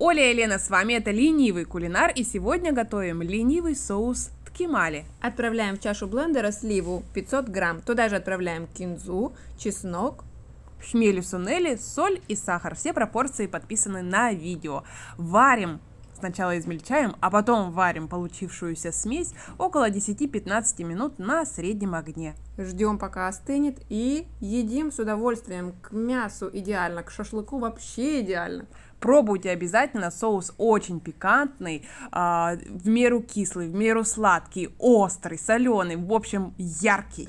Оля и Лена с вами, это ленивый кулинар, и сегодня готовим ленивый соус ткимали. Отправляем в чашу блендера сливу 500 грамм, туда же отправляем кинзу, чеснок, хмели сунели, соль и сахар. Все пропорции подписаны на видео. Варим Сначала измельчаем, а потом варим получившуюся смесь около 10-15 минут на среднем огне. Ждем, пока остынет, и едим с удовольствием. К мясу идеально, к шашлыку вообще идеально. Пробуйте обязательно, соус очень пикантный, а, в меру кислый, в меру сладкий, острый, соленый, в общем, яркий.